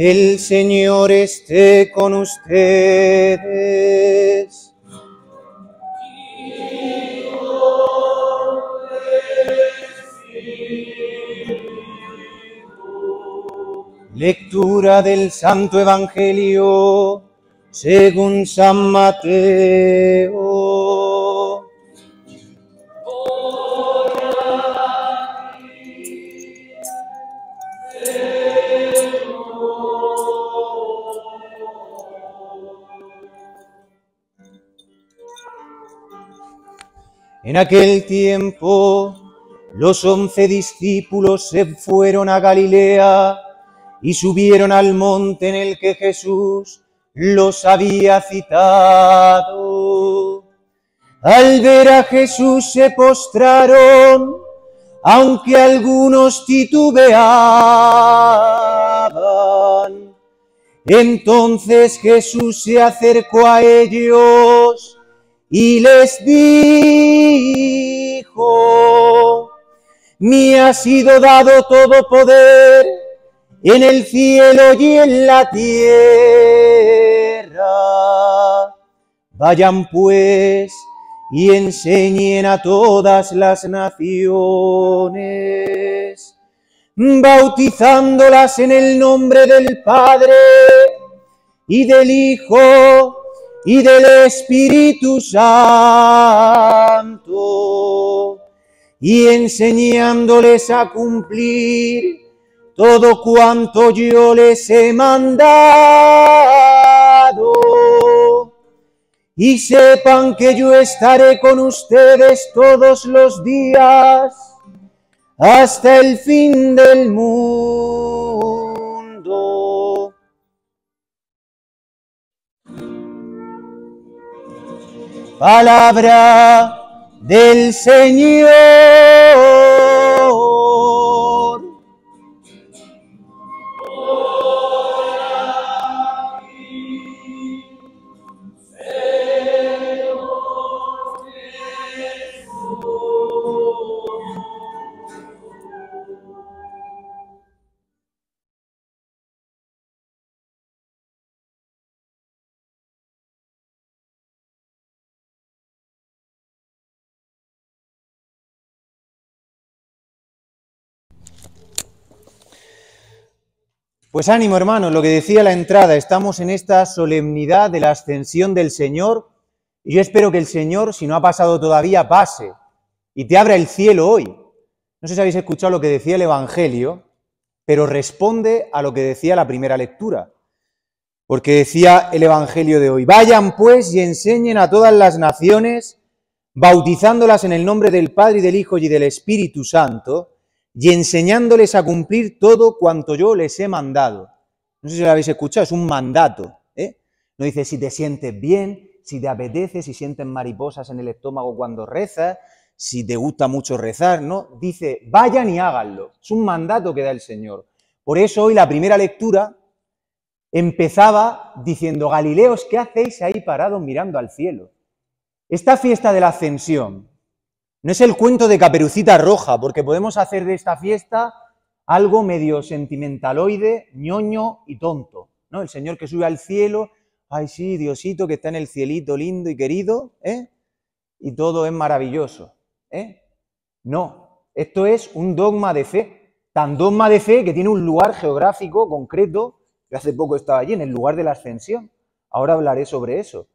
El Señor esté con ustedes. Lectura del Santo Evangelio según San Mateo. En aquel tiempo los once discípulos se fueron a Galilea y subieron al monte en el que Jesús los había citado. Al ver a Jesús se postraron, aunque algunos titubeaban. Entonces Jesús se acercó a ellos y les dijo, me ha sido dado todo poder en el cielo y en la tierra. Vayan pues y enseñen a todas las naciones, bautizándolas en el nombre del Padre y del Hijo y del Espíritu Santo, y enseñándoles a cumplir todo cuanto yo les he mandado. Y sepan que yo estaré con ustedes todos los días hasta el fin del mundo. palabra del Señor. Pues ánimo, hermanos, lo que decía la entrada, estamos en esta solemnidad de la ascensión del Señor y yo espero que el Señor, si no ha pasado todavía, pase y te abra el cielo hoy. No sé si habéis escuchado lo que decía el Evangelio, pero responde a lo que decía la primera lectura. Porque decía el Evangelio de hoy, vayan pues y enseñen a todas las naciones, bautizándolas en el nombre del Padre y del Hijo y del Espíritu Santo, y enseñándoles a cumplir todo cuanto yo les he mandado. No sé si lo habéis escuchado, es un mandato. ¿eh? No dice si te sientes bien, si te apetece, si sientes mariposas en el estómago cuando rezas, si te gusta mucho rezar, no. Dice, vayan y háganlo. Es un mandato que da el Señor. Por eso hoy la primera lectura empezaba diciendo, Galileos, ¿qué hacéis ahí parados mirando al cielo? Esta fiesta de la ascensión, no es el cuento de Caperucita Roja, porque podemos hacer de esta fiesta algo medio sentimentaloide, ñoño y tonto. ¿no? El Señor que sube al cielo, ay sí, Diosito que está en el cielito lindo y querido, ¿eh? y todo es maravilloso. ¿eh? No, esto es un dogma de fe, tan dogma de fe que tiene un lugar geográfico concreto, que hace poco estaba allí, en el lugar de la ascensión. Ahora hablaré sobre eso.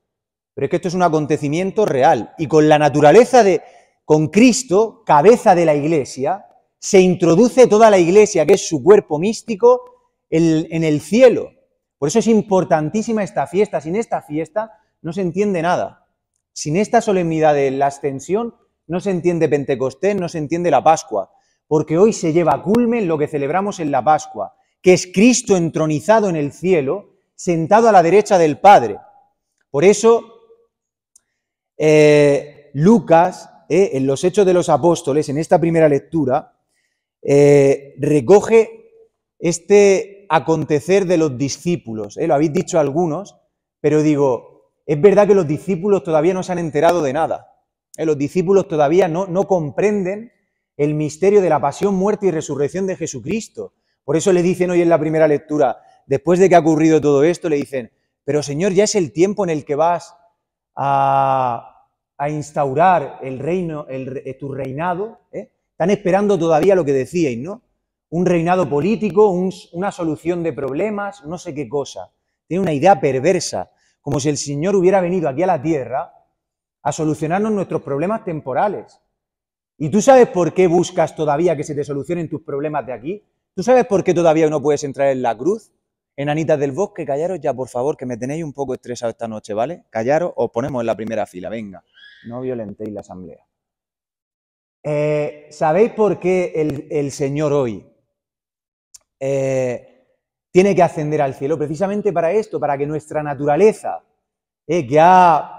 Pero es que esto es un acontecimiento real y con la naturaleza de, con Cristo, cabeza de la iglesia, se introduce toda la iglesia, que es su cuerpo místico, en el cielo. Por eso es importantísima esta fiesta. Sin esta fiesta no se entiende nada. Sin esta solemnidad de la ascensión no se entiende Pentecostés, no se entiende la Pascua. Porque hoy se lleva a culmen lo que celebramos en la Pascua, que es Cristo entronizado en el cielo, sentado a la derecha del Padre. Por eso, eh, Lucas ¿eh? en los Hechos de los Apóstoles, en esta primera lectura, eh, recoge este acontecer de los discípulos. ¿eh? lo habéis dicho algunos, pero digo, es verdad que los discípulos todavía no se han enterado de nada. los discípulos todavía no comprenden el misterio de la pasión, muerte y resurrección de Jesucristo. Por eso le dicen hoy en la primera lectura, después de que ha ocurrido todo esto, le dicen, pero Señor, ya es el tiempo en el que vas a a instaurar el reino, eh, tu reinado. ¿eh? Están esperando todavía lo que decíais, ¿no? Un reinado político, una solución de problemas, no sé qué cosa. Tiene una idea perversa, como si el Señor hubiera venido aquí a la tierra a solucionarnos nuestros problemas temporales. ¿Y tú sabes por qué buscas todavía que se te solucionen tus problemas de aquí? ¿Tú sabes por qué todavía no puedes entrar en la cruz? Enanitas del bosque, callaros ya, por favor, que me tenéis un poco estresado esta noche, ¿vale? Callaros, os ponemos en la primera fila, venga. No violentéis la asamblea. Eh, ¿Sabéis por qué el, Señor hoy eh, tiene que ascender al cielo? Precisamente para esto, para que nuestra naturaleza, eh, que ha,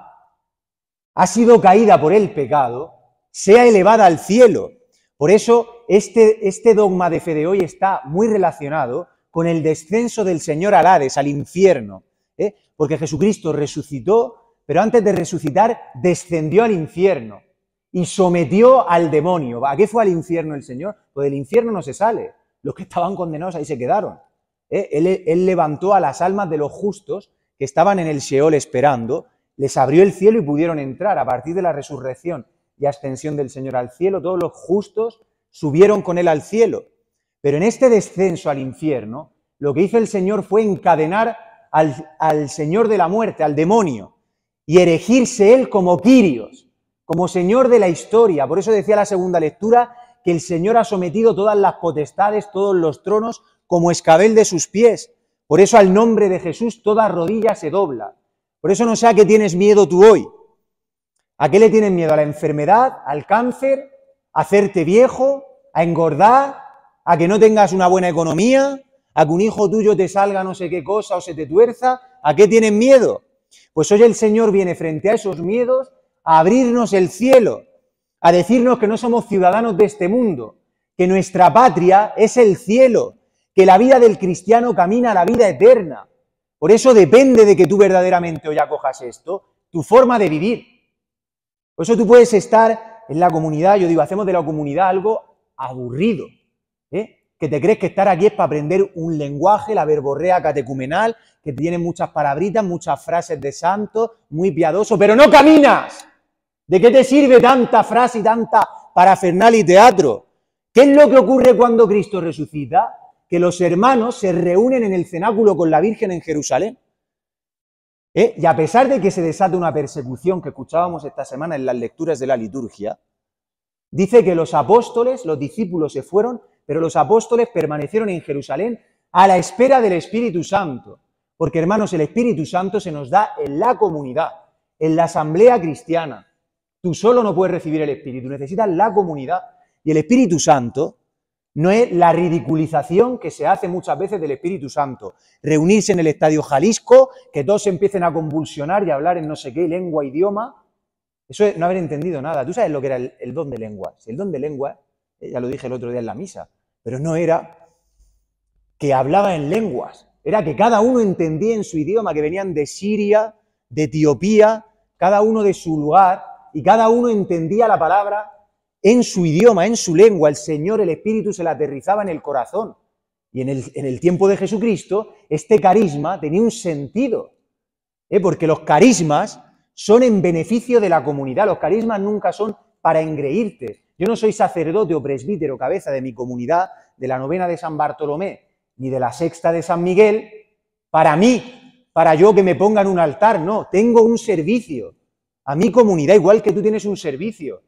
sido caída por el pecado, sea elevada al cielo. Por eso este, este dogma de fe de hoy está muy relacionado con el descenso del Señor al Hades, al infierno, ¿eh? porque Jesucristo resucitó, pero antes de resucitar descendió al infierno y sometió al demonio. ¿A qué fue al infierno el Señor? Pues del infierno no se sale, los que estaban condenados ahí se quedaron. ¿eh? Él, él levantó a las almas de los justos que estaban en el Sheol esperando, les abrió el cielo y pudieron entrar a partir de la resurrección y ascensión del Señor al cielo, todos los justos subieron con él al cielo. Pero en este descenso al infierno, lo que hizo el Señor fue encadenar al, Señor de la muerte, al demonio, y erigirse él como Quirios, como Señor de la historia. Por eso decía la segunda lectura que el Señor ha sometido todas las potestades, todos los tronos, como escabel de sus pies. Por eso al nombre de Jesús toda rodilla se dobla. Por eso no sé a qué tienes miedo tú hoy. ¿A qué le tienes miedo? ¿A la enfermedad? ¿Al cáncer? ¿A hacerte viejo? ¿A engordar? a que no tengas una buena economía, a que un hijo tuyo te salga no sé qué cosa o se te tuerza, ¿a qué tienen miedo? Pues hoy el Señor viene frente a esos miedos a abrirnos el cielo, a decirnos que no somos ciudadanos de este mundo, que nuestra patria es el cielo, que la vida del cristiano camina a la vida eterna. Por eso depende de que tú verdaderamente hoy acojas esto, tu forma de vivir. Por eso tú puedes estar en la comunidad, yo digo, hacemos de la comunidad algo aburrido, que te crees que estar aquí es para aprender un lenguaje, la verborrea catecumenal, que tiene muchas palabritas, muchas frases de santos, muy piadoso, pero no caminas. ¿De qué te sirve tanta frase y tanta parafernal y teatro? ¿Qué es lo que ocurre cuando Cristo resucita? Que los hermanos se reúnen en el cenáculo con la Virgen en Jerusalén. ¿Eh? Y a pesar de que se desata una persecución que escuchábamos esta semana en las lecturas de la liturgia, dice que los apóstoles, los discípulos se fueron pero los apóstoles permanecieron en Jerusalén a la espera del Espíritu Santo. Porque hermanos, el Espíritu Santo se nos da en la comunidad, en la asamblea cristiana. Tú solo no puedes recibir el Espíritu, necesitas la comunidad. Y el Espíritu Santo no es la ridiculización que se hace muchas veces del Espíritu Santo. Reunirse en el Estadio Jalisco, que todos se empiecen a convulsionar y a hablar en no sé qué lengua, idioma. Eso es no haber entendido nada. Tú sabes lo que era el, don de lengua. El don de lengua, eh, ya lo dije el otro día en la misa, pero no era que hablaba en lenguas, era que cada uno entendía en su idioma, que venían de Siria, de Etiopía, cada uno de su lugar, y cada uno entendía la palabra en su idioma, en su lengua. El Señor, el Espíritu, se la aterrizaba en el corazón. Y en el, en el tiempo de Jesucristo, este carisma tenía un sentido, ¿eh? porque los carismas son en beneficio de la comunidad, los carismas nunca son para engreírte, yo no soy sacerdote o presbítero, cabeza de mi comunidad, de la novena de San Bartolomé, ni de la sexta de San Miguel, para mí, para yo que me pongan un altar, no, tengo un servicio a mi comunidad, igual que tú tienes un servicio.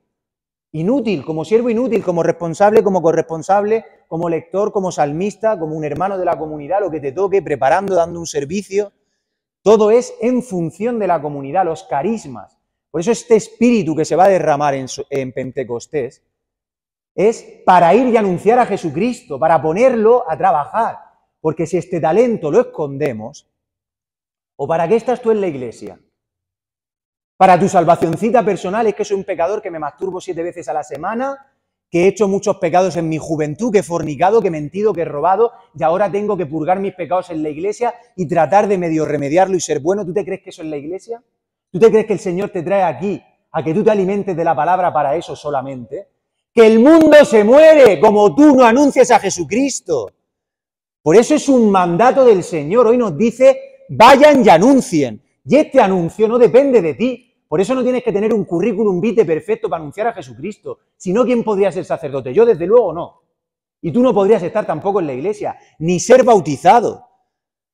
Inútil, como siervo inútil, como responsable, como corresponsable, como lector, como salmista, como un hermano de la comunidad, lo que te toque, preparando, dando un servicio. Todo es en función de la comunidad, los carismas por eso este espíritu que se va a derramar en, Pentecostés es para ir y anunciar a Jesucristo, para ponerlo a trabajar. Porque si este talento lo escondemos, ¿o para qué estás tú en la iglesia? Para tu salvacioncita personal es que soy un pecador que me masturbo siete veces a la semana, que he hecho muchos pecados en mi juventud, que he fornicado, que he mentido, que he robado, y ahora tengo que purgar mis pecados en la iglesia y tratar de medio remediarlo y ser bueno. ¿Tú te crees que eso es la iglesia? ¿Tú te crees que el Señor te trae aquí a que tú te alimentes de la palabra para eso solamente? Que el mundo se muere como tú no anuncias a Jesucristo. Por eso es un mandato del Señor. Hoy nos dice, vayan y anuncien. Y este anuncio no depende de ti. Por eso no tienes que tener un currículum vitae perfecto para anunciar a Jesucristo. Si no, ¿quién podría ser sacerdote? Yo, desde luego, no. Y tú no podrías estar tampoco en la iglesia, ni ser bautizado.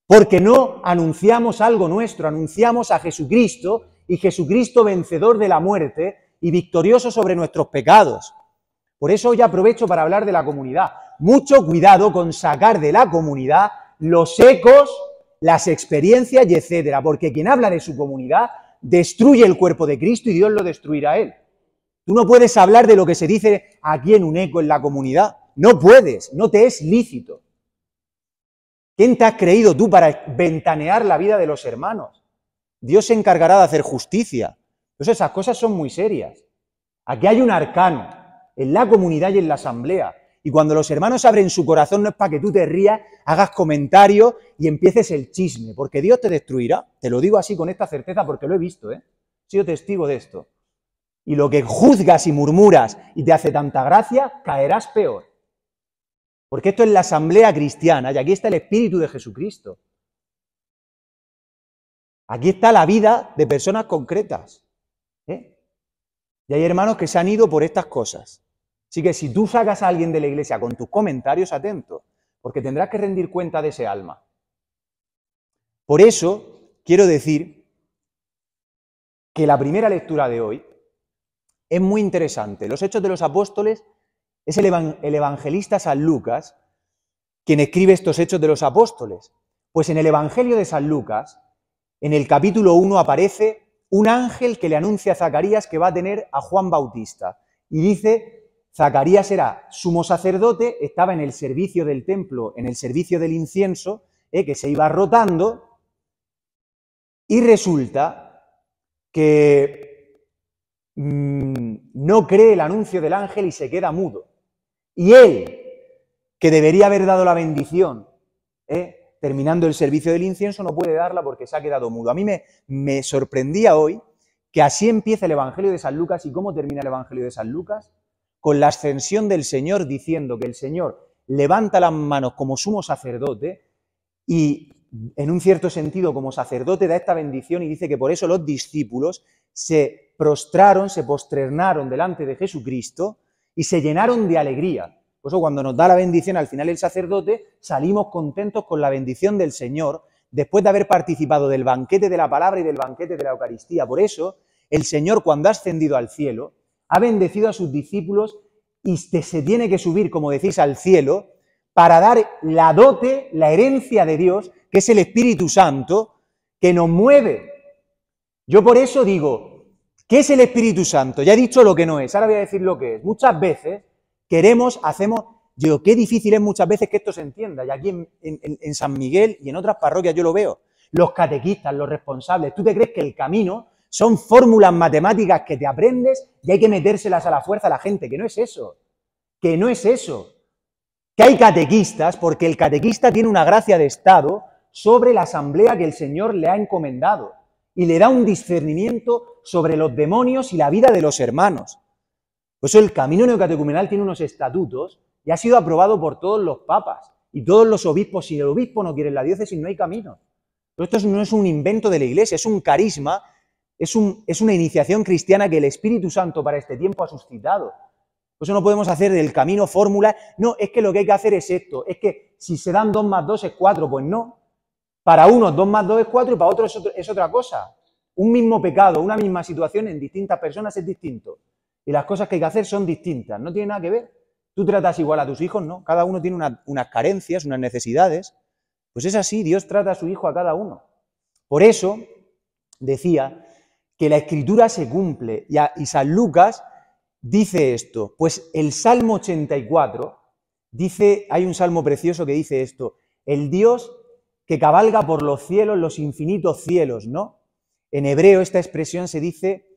Porque no anunciamos algo nuestro, anunciamos a Jesucristo y Jesucristo vencedor de la muerte y victorioso sobre nuestros pecados. Por eso hoy aprovecho para hablar de la comunidad. Mucho cuidado con sacar de la comunidad los ecos, las experiencias y etcétera, porque quien habla de su comunidad destruye el cuerpo de Cristo y Dios lo destruirá a él. Tú no puedes hablar de lo que se dice aquí en un eco en la comunidad. No puedes, no te es lícito. ¿Quién te has creído tú para ventanear la vida de los hermanos? Dios se encargará de hacer justicia. Entonces esas cosas son muy serias. Aquí hay un arcano, en la comunidad y en la asamblea. Y cuando los hermanos abren su corazón no es para que tú te rías, hagas comentarios y empieces el chisme, porque Dios te destruirá. Te lo digo así con esta certeza porque lo he visto, ¿eh? He sido testigo de esto. Y lo que juzgas y murmuras y te hace tanta gracia, caerás peor. Porque esto es la asamblea cristiana y aquí está el Espíritu de Jesucristo. Aquí está la vida de personas concretas. ¿eh? Y hay hermanos que se han ido por estas cosas. Así que si tú sacas a alguien de la iglesia con tus comentarios, atento, porque tendrás que rendir cuenta de ese alma. Por eso quiero decir que la primera lectura de hoy es muy interesante. Los Hechos de los Apóstoles es el evangelista San Lucas quien escribe estos Hechos de los Apóstoles. Pues en el Evangelio de San Lucas en el capítulo 1 aparece un ángel que le anuncia a Zacarías que va a tener a Juan Bautista. Y dice, Zacarías era sumo sacerdote, estaba en el servicio del templo, en el servicio del incienso, eh, que se iba rotando, y resulta que mm, no cree el anuncio del ángel y se queda mudo. Y él, que debería haber dado la bendición, ¿eh? terminando el servicio del incienso, no puede darla porque se ha quedado mudo. A mí me, me sorprendía hoy que así empiece el Evangelio de San Lucas y cómo termina el Evangelio de San Lucas, con la ascensión del Señor diciendo que el Señor levanta las manos como sumo sacerdote y en un cierto sentido como sacerdote da esta bendición y dice que por eso los discípulos se prostraron, se posternaron delante de Jesucristo y se llenaron de alegría. Por eso cuando nos da la bendición al final el sacerdote, salimos contentos con la bendición del Señor después de haber participado del banquete de la palabra y del banquete de la Eucaristía. Por eso el Señor cuando ha ascendido al cielo, ha bendecido a sus discípulos y se tiene que subir, como decís, al cielo para dar la dote, la herencia de Dios, que es el Espíritu Santo, que nos mueve. Yo por eso digo, ¿qué es el Espíritu Santo? Ya he dicho lo que no es, ahora voy a decir lo que es. Muchas veces queremos, hacemos. Yo, qué difícil es muchas veces que esto se entienda. Y aquí en, en San Miguel y en otras parroquias yo lo veo. Los catequistas, los responsables, ¿tú te crees que el camino son fórmulas matemáticas que te aprendes y hay que metérselas a la fuerza a la gente? Que no es eso. Que no es eso. Que hay catequistas, porque el catequista tiene una gracia de Estado sobre la asamblea que el Señor le ha encomendado y le da un discernimiento sobre los demonios y la vida de los hermanos. Por eso el camino neocatecumenal tiene unos estatutos y ha sido aprobado por todos los papas y todos los obispos. Si el obispo no quiere la diócesis, no hay camino. Pero esto no es un invento de la iglesia, es un carisma, es, una iniciación cristiana que el Espíritu Santo para este tiempo ha suscitado. Por eso no podemos hacer del camino fórmula, no, es que lo que hay que hacer es esto, es que si se dan dos más dos es cuatro, pues no. Para unos dos más dos es cuatro y para otros es otra cosa. Un mismo pecado, una misma situación en distintas personas es distinto y las cosas que hay que hacer son distintas, no tiene nada que ver. Tú tratas igual a tus hijos, ¿no? Cada uno tiene unas carencias, unas necesidades. Pues es así, Dios trata a su hijo a cada uno. Por eso decía que la escritura se cumple y, San Lucas dice esto. Pues el Salmo 84 dice, hay un salmo precioso que dice esto, el Dios que cabalga por los cielos, los infinitos cielos, ¿no? En hebreo esta expresión se dice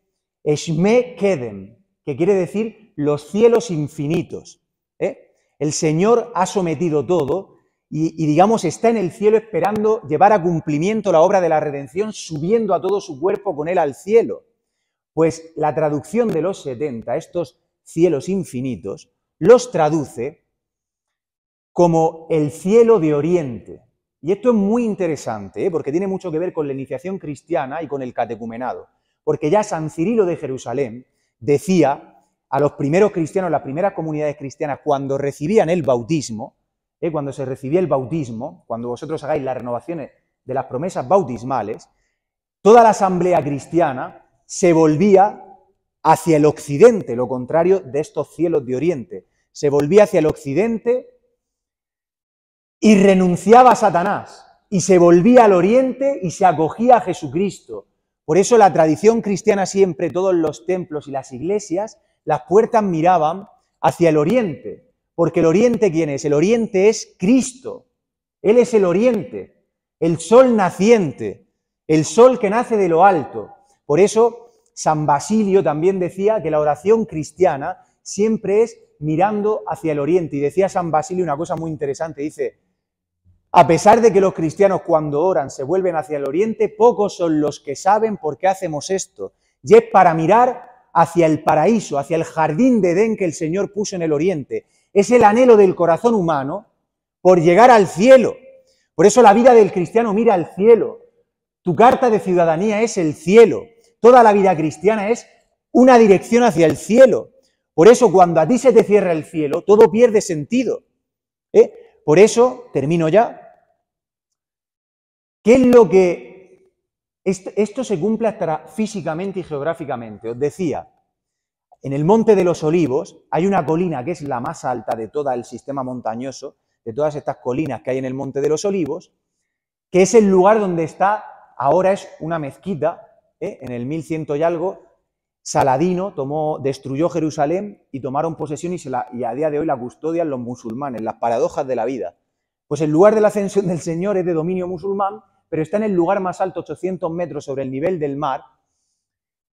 Eshme Kedem, que quiere decir los cielos infinitos. ¿eh? El Señor ha sometido todo y, digamos, está en el cielo esperando llevar a cumplimiento la obra de la redención, subiendo a todo su cuerpo con él al cielo. Pues la traducción de los 70, estos cielos infinitos, los traduce como el cielo de oriente. Y esto es muy interesante, ¿eh? porque tiene mucho que ver con la iniciación cristiana y con el catecumenado. Porque ya San Cirilo de Jerusalén decía a los primeros cristianos, las primeras comunidades cristianas, cuando recibían el bautismo, eh, cuando se recibía el bautismo, cuando vosotros hagáis las renovaciones de las promesas bautismales, toda la asamblea cristiana se volvía hacia el occidente, lo contrario de estos cielos de oriente. Se volvía hacia el occidente y renunciaba a Satanás, y se volvía al oriente y se acogía a Jesucristo. Por eso la tradición cristiana siempre, todos los templos y las iglesias, las puertas miraban hacia el oriente. Porque el oriente, ¿quién es? El oriente es Cristo. Él es el oriente, el sol naciente, el sol que nace de lo alto. Por eso San Basilio también decía que la oración cristiana siempre es mirando hacia el oriente. Y decía San Basilio una cosa muy interesante, dice, a pesar de que los cristianos cuando oran se vuelven hacia el oriente, pocos son los que saben por qué hacemos esto. Y es para mirar hacia el paraíso, hacia el jardín de Edén que el Señor puso en el oriente. Es el anhelo del corazón humano por llegar al cielo. Por eso la vida del cristiano mira al cielo. Tu carta de ciudadanía es el cielo. Toda la vida cristiana es una dirección hacia el cielo. Por eso cuando a ti se te cierra el cielo, todo pierde sentido. ¿eh? Por eso, termino ya, ¿Qué es lo que... Esto, se cumple hasta físicamente y geográficamente. Os decía, en el Monte de los Olivos hay una colina que es la más alta de todo el sistema montañoso, de todas estas colinas que hay en el Monte de los Olivos, que es el lugar donde está, ahora es una mezquita, ¿eh? en el 1100 y algo, Saladino tomó, destruyó Jerusalén y tomaron posesión y, y a día de hoy la custodian los musulmanes, las paradojas de la vida. Pues el lugar de la ascensión del Señor es de dominio musulmán pero está en el lugar más alto, 800 metros sobre el nivel del mar,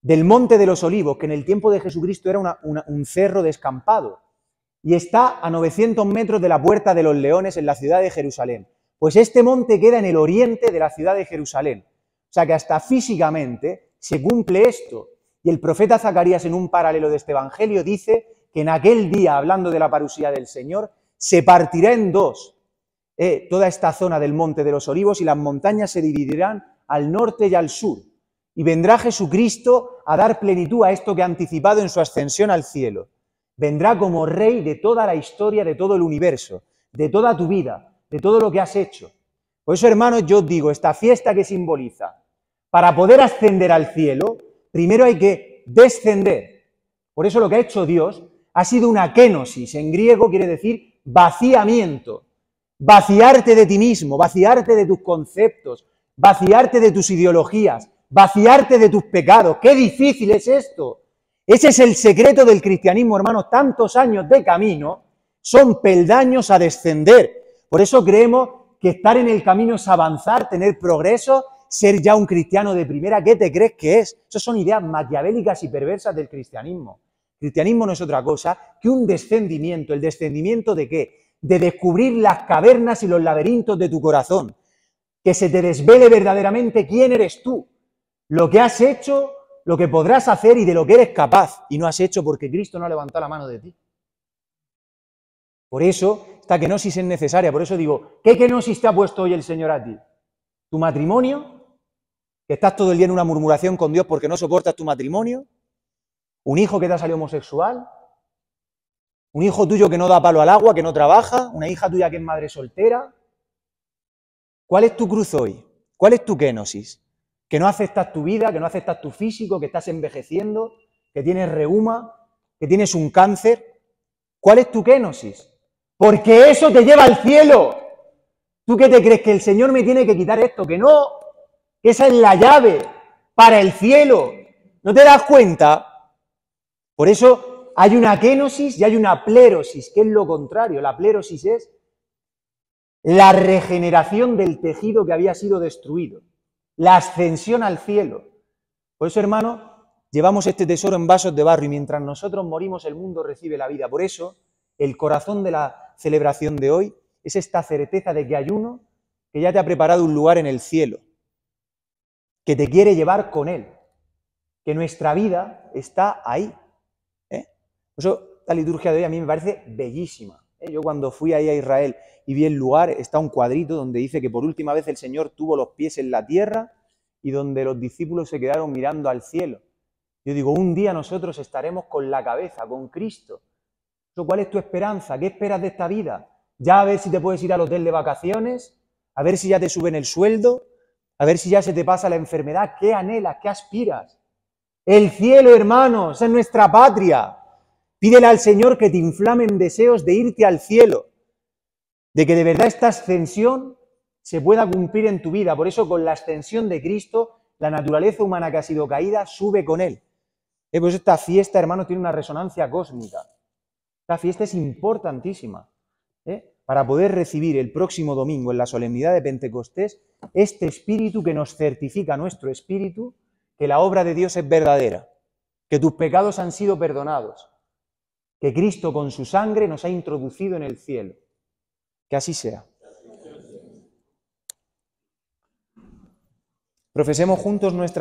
del Monte de los Olivos, que en el tiempo de Jesucristo era un cerro descampado, y está a 900 metros de la Puerta de los Leones en la ciudad de Jerusalén. Pues este monte queda en el oriente de la ciudad de Jerusalén. O sea que hasta físicamente se cumple esto. Y el profeta Zacarías en un paralelo de este Evangelio dice que en aquel día, hablando de la parusía del Señor, se partirá en dos eh, toda esta zona del monte de los olivos y las montañas se dividirán al norte y al sur. Y vendrá Jesucristo a dar plenitud a esto que ha anticipado en su ascensión al cielo. Vendrá como rey de toda la historia, de todo el universo, de toda tu vida, de todo lo que has hecho. Por eso, hermanos, yo os digo, esta fiesta que simboliza, para poder ascender al cielo, primero hay que descender. Por eso lo que ha hecho Dios ha sido una kenosis. En griego quiere decir vaciamiento. Vaciarte de ti mismo, vaciarte de tus conceptos, vaciarte de tus ideologías, vaciarte de tus pecados. Qué difícil es esto. Ese es el secreto del cristianismo, hermanos. Tantos años de camino son peldaños a descender. Por eso creemos que estar en el camino es avanzar, tener progreso, ser ya un cristiano de primera. ¿Qué te crees que es? Esas son ideas maquiavélicas y perversas del cristianismo. El cristianismo no es otra cosa que un descendimiento. ¿El descendimiento de qué? de descubrir las cavernas y los laberintos de tu corazón, que se te desvele verdaderamente quién eres tú, lo que has hecho, lo que podrás hacer y de lo que eres capaz y no has hecho porque Cristo no ha levantado la mano de ti. Por eso, esta kenosis es necesaria, por eso digo, ¿qué kenosis te ha puesto hoy el Señor a ti? ¿Tu matrimonio? ¿Que estás todo el día en una murmuración con Dios porque no soportas tu matrimonio? ¿Un hijo que te ha salido homosexual? Un hijo tuyo que no da palo al agua, que no trabaja, una hija tuya que es madre soltera. ¿Cuál es tu cruz hoy? ¿Cuál es tu kenosis? Que no aceptas tu vida, que no aceptas tu físico, que estás envejeciendo, que tienes reuma, que tienes un cáncer. ¿Cuál es tu kenosis? Porque eso te lleva al cielo. ¿Tú qué te crees? Que el Señor me tiene que quitar esto, que no. Esa es la llave para el cielo. ¿No te das cuenta? Por eso hay una quenosis y hay una plerosis, que es lo contrario. La plerosis es la regeneración del tejido que había sido destruido, la ascensión al cielo. Por eso, hermano, llevamos este tesoro en vasos de barro y mientras nosotros morimos el mundo recibe la vida. Por eso, el corazón de la celebración de hoy es esta certeza de que hay uno que ya te ha preparado un lugar en el cielo, que te quiere llevar con él, que nuestra vida está ahí eso, la liturgia de hoy a mí me parece bellísima. ¿eh? Yo cuando fui ahí a Israel y vi el lugar, está un cuadrito donde dice que por última vez el Señor tuvo los pies en la tierra y donde los discípulos se quedaron mirando al cielo. Yo digo, un día nosotros estaremos con la cabeza, con Cristo. ¿Cuál es tu esperanza? ¿Qué esperas de esta vida? Ya a ver si te puedes ir al hotel de vacaciones, a ver si ya te suben el sueldo, a ver si ya se te pasa la enfermedad. ¿Qué anhelas? ¿Qué aspiras? El cielo, hermanos, es nuestra patria. Pídele al Señor que te inflamen deseos de irte al cielo, de que de verdad esta ascensión se pueda cumplir en tu vida. Por eso con la ascensión de Cristo, la naturaleza humana que ha sido caída sube con Él. pues esta fiesta, hermano, tiene una resonancia cósmica. Esta fiesta es importantísima. Eh, para poder recibir el próximo domingo en la solemnidad de Pentecostés este espíritu que nos certifica, nuestro espíritu, que la obra de Dios es verdadera, que tus pecados han sido perdonados, que Cristo con su sangre nos ha introducido en el cielo. Que así sea. Profesemos juntos nuestra